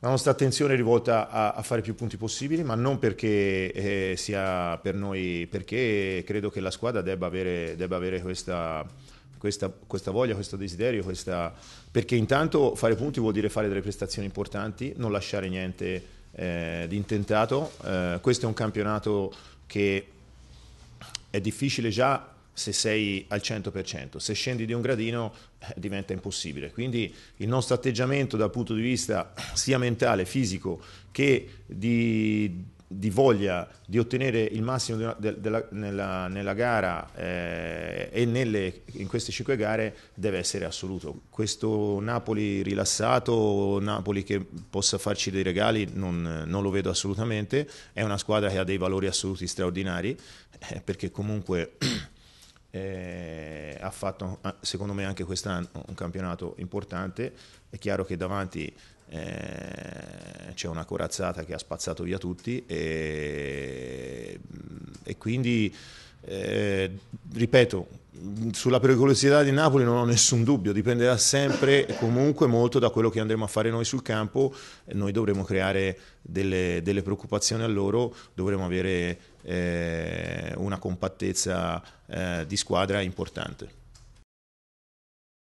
La nostra attenzione è rivolta a, a, fare più punti possibili, ma non perché eh, sia per noi, perché credo che la squadra debba avere, debba avere questa, questa, questa, voglia, questo desiderio, questa... perché intanto fare punti vuol dire fare delle prestazioni importanti, non lasciare niente eh, di intentato. Eh, questo è un campionato che è difficile già se sei al 100%, se scendi di un gradino eh, diventa impossibile. Quindi il nostro atteggiamento dal punto di vista eh, sia mentale, fisico, che di, di voglia di ottenere il massimo de, de, de la, nella, nella, gara eh, e nelle, in queste cinque gare deve essere assoluto. Questo Napoli rilassato, Napoli che possa farci dei regali, non, non lo vedo assolutamente. È una squadra che ha dei valori assoluti straordinari, eh, perché comunque... eh, ha fatto ah, secondo me anche quest'anno un campionato importante, è chiaro che davanti eh, c'è una corazzata che ha spazzato via tutti e, mm, e quindi eh, ripeto sulla pericolosità di Napoli non ho nessun dubbio dipenderà sempre e comunque molto da quello che andremo a fare noi sul campo noi dovremo creare delle, delle preoccupazioni a loro dovremo avere eh, compattezza eh, di squadra importante.